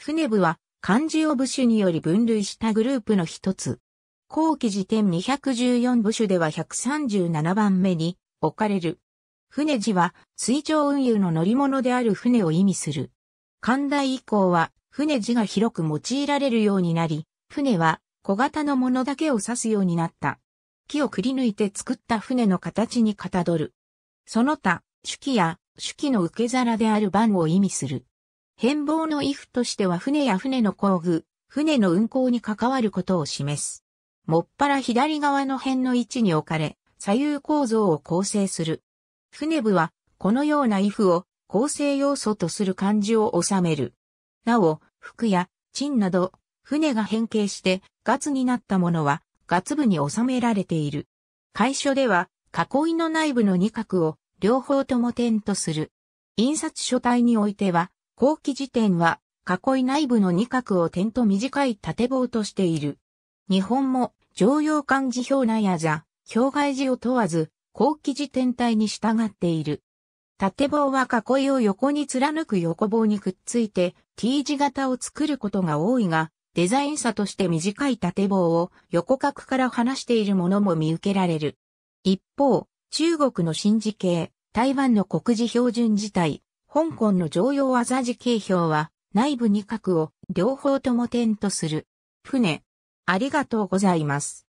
船部は漢字を部首により分類したグループの一つ。後期時点214部首では137番目に置かれる。船字は水上運輸の乗り物である船を意味する。寛大以降は船字が広く用いられるようになり、船は小型のものだけを指すようになった。木をくり抜いて作った船の形にかたどる。その他、手記や手記の受け皿である番を意味する。変貌の衣服としては船や船の工具、船の運航に関わることを示す。もっぱら左側の辺の位置に置かれ、左右構造を構成する。船部は、このような衣服を構成要素とする漢字を収める。なお、服や、賃など、船が変形して、ガツになったものは、ガツ部に収められている。会所では、囲いの内部の二角を、両方とも点とする。印刷書体においては、後期時点は、囲い内部の二角を点と短い縦棒としている。日本も、常用漢字表内や座、表外字を問わず、後期時点体に従っている。縦棒は囲いを横に貫く横棒にくっついて T 字型を作ることが多いが、デザイン差として短い縦棒を横角から離しているものも見受けられる。一方、中国の新字形、台湾の国字標準字体、香港の常用技字形表は、内部二角を両方とも点とする。船、ありがとうございます。